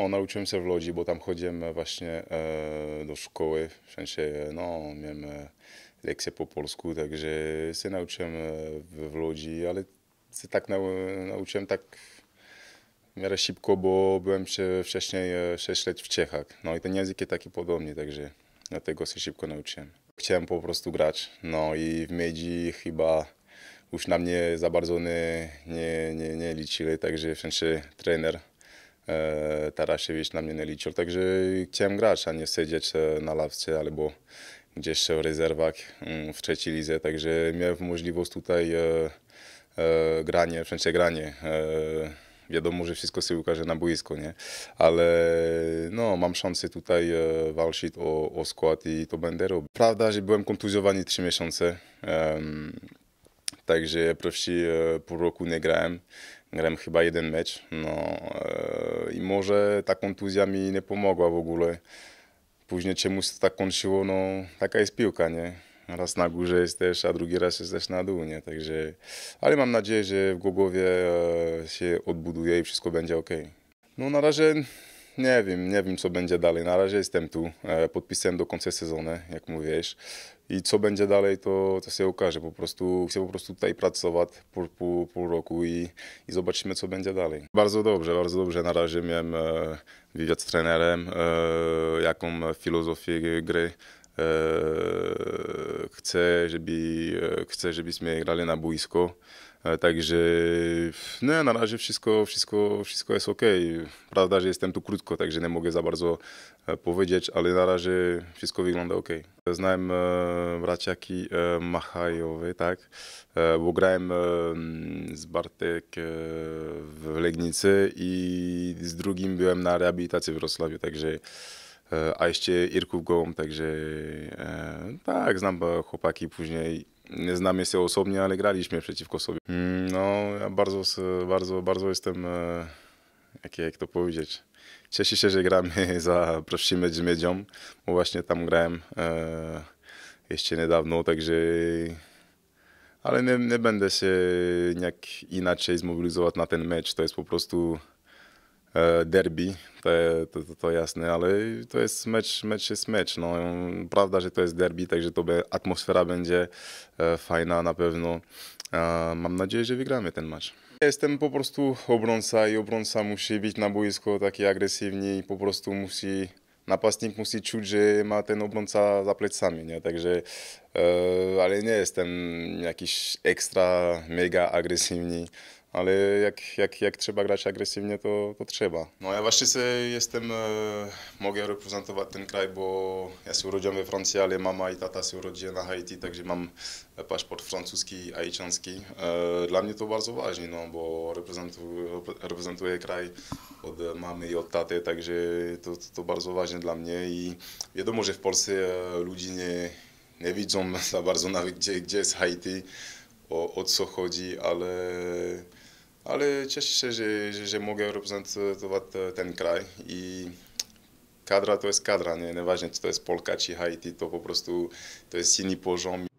O, nauczyłem się w Łodzi, bo tam chodziłem właśnie e, do szkoły, w sensie, no, miałem e, lekcje po polsku, także się nauczyłem e, w, w Łodzi, ale się tak nauczyłem tak w miarę szybko, bo byłem wcześniej 6 e, lat w Czechach, no i ten język jest taki podobny, także dlatego się szybko nauczyłem. Chciałem po prostu grać, no i w Miedzi chyba już na mnie za bardzo nie, nie, nie, nie liczyli, także w sensie trener E, wieś na mnie nie liczył, także chciałem grać, a nie siedzieć e, na ławce albo gdzieś w rezerwach mm, w trzeciej lidze, także miałem możliwość tutaj e, granie, wszędzie granie wiadomo, że wszystko się ukaże na boisku, nie? Ale no, mam szansę tutaj walczyć o, o skład i to będę robił. Prawda, że byłem kontuzjowany trzy miesiące, um, także pierwszy po pół roku nie grałem. Grałem chyba jeden mecz, no i może ta kontuzja mi nie pomogła w ogóle. Później czemuś to tak kończyło, no taka jest piłka, nie? Raz na górze jesteś, a drugi raz jesteś na dół, nie? Także, ale mam nadzieję, że w Głogowie e, się odbuduje i wszystko będzie ok. No na razie nie wiem, nie wiem co będzie dalej. Na razie jestem tu, e, podpisałem do końca sezonu, jak mówisz. I co będzie dalej, to, to się okaże. Po prostu chcę po prostu tutaj pracować pół, pół, pół roku i, i zobaczymy, co będzie dalej. Bardzo dobrze, bardzo dobrze. Na razie miałem e, wywiad z trenerem, e, jaką filozofię gry chcę, żeby, chcę, żebyśmy grali na boisko. E, także nie no na razie wszystko, wszystko, wszystko jest ok. Prawda, że jestem tu krótko, także nie mogę za bardzo e, powiedzieć, ale na razie wszystko wygląda ok. Znałem e, braciaki Machajowy tak? Bo grałem z Bartek w Legnicy i z drugim byłem na rehabilitacji w Wrocławiu, także a jeszcze Irków Gołąb, także tak, znam chłopaki później nie znamy się osobnie, ale graliśmy przeciwko sobie. Mm, no, ja bardzo, bardzo, bardzo jestem, e, jak, jak to powiedzieć, cieszę się, że gramy za Prosimy Medźmiedzią, bo właśnie tam grałem e, jeszcze niedawno, także... Ale nie, nie będę się jak inaczej zmobilizować na ten mecz, to jest po prostu E, derby, to, to, to, jasne, ale to jest mecz, mecz jest mecz. No, prawda, że to jest derby, także to be, atmosfera będzie e, fajna na pewno. E, mam nadzieję, że wygramy ten mecz. Jestem po prostu obrońca i obrońca musi być na boisku taki agresywny i po prostu musi Napastnik musi czuć, że ma ten obrońca za plecami, nie? Także, e, ale nie jestem jakiś ekstra, mega agresywny ale jak, jak, jak trzeba grać agresywnie, to, to trzeba. No ja właściwie jestem, e, mogę reprezentować ten kraj, bo ja się urodziłem we Francji, ale mama i tata się urodzili na Haiti, także mam paszport francuski i haitianski. E, dla mnie to bardzo ważne, no, bo reprezentuję, reprezentuję kraj od mamy i od taty, także to, to bardzo ważne dla mnie i wiadomo, że w Polsce e, ludzie nie, nie widzą za bardzo nawet gdzie, gdzie jest Haiti, o, o co chodzi, ale, ale cieszę się, że, że, że mogę reprezentować ten kraj i kadra to jest kadra, nie, nieważne czy to jest Polka czy Haiti, to po prostu to jest inny poziom.